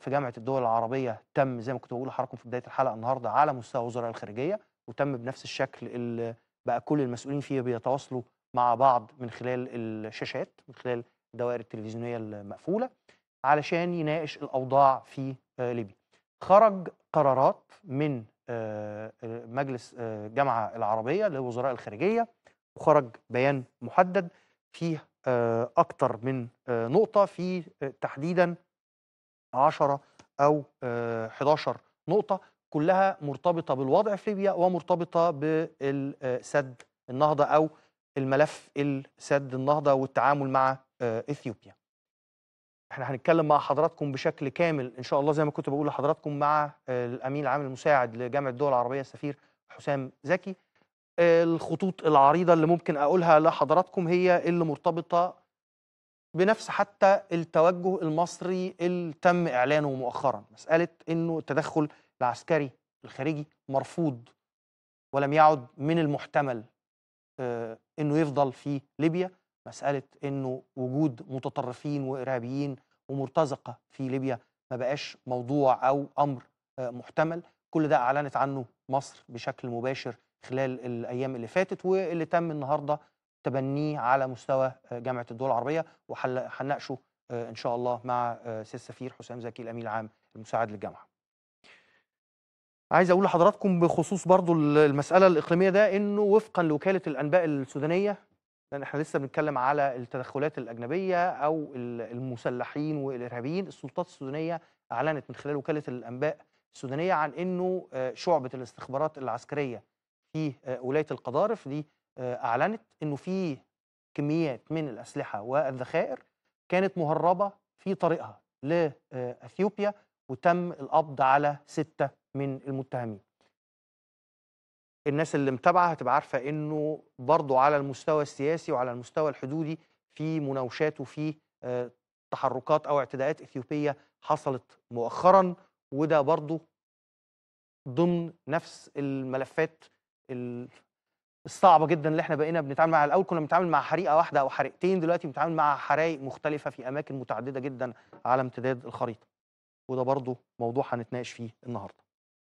في جامعه الدول العربيه تم زي ما كنت بقول لحضراتكم في بدايه الحلقه النهارده على مستوى وزراء الخارجيه وتم بنفس الشكل اللي بقى كل المسؤولين فيه بيتواصلوا مع بعض من خلال الشاشات من خلال الدوائر التلفزيونيه المقفوله علشان يناقش الاوضاع في آه، ليبيا. خرج قرارات من آه، مجلس الجامعه آه، العربيه لوزراء الخارجيه وخرج بيان محدد فيه اكتر من نقطه في تحديدا 10 أو 11 آه، نقطة كلها مرتبطة بالوضع في ليبيا ومرتبطة بالسد النهضة أو الملف السد النهضة والتعامل مع آه، إثيوبيا احنا هنتكلم مع حضراتكم بشكل كامل ان شاء الله زي ما كنت بقول لحضراتكم مع آه، الامين العام المساعد لجامعه الدول العربيه السفير حسام زكي الخطوط العريضه اللي ممكن اقولها لحضراتكم هي اللي مرتبطه بنفس حتى التوجه المصري اللي تم اعلانه مؤخرا مساله انه التدخل العسكري الخارجي مرفوض ولم يعد من المحتمل آه، انه يفضل في ليبيا مساله انه وجود متطرفين وارهابيين ومرتزقه في ليبيا ما بقاش موضوع او امر آه، محتمل كل ده اعلنت عنه مصر بشكل مباشر خلال الايام اللي فاتت واللي تم النهارده تبنيه على مستوى آه، جامعه الدول العربيه وهنناقشه آه، ان شاء الله مع آه، سيد السفير حسام زكي الامين العام المساعد للجامعه. عايز اقول لحضراتكم بخصوص برضو المساله الاقليميه ده انه وفقا لوكاله الانباء السودانيه لان احنا لسه بنتكلم على التدخلات الاجنبيه او المسلحين والارهابيين السلطات السودانيه اعلنت من خلال وكاله الانباء السودانيه عن انه شعبه الاستخبارات العسكريه في ولايه القضارف دي آه، اعلنت انه في كميات من الاسلحه والذخائر كانت مهربه في طريقها لاثيوبيا آه، وتم القبض على سته من المتهمين. الناس اللي متابعه هتبقى عارفه انه برضه على المستوى السياسي وعلى المستوى الحدودي في مناوشات وفي آه، تحركات او اعتداءات اثيوبيه حصلت مؤخرا وده برضه ضمن نفس الملفات الصعبه جدا اللي احنا بقينا بنتعامل معاها الاول كنا بنتعامل مع حريقه واحده او حريقتين دلوقتي بنتعامل مع حرائق مختلفه في اماكن متعدده جدا على امتداد الخريطه وده برضو موضوع هنتناقش فيه النهارده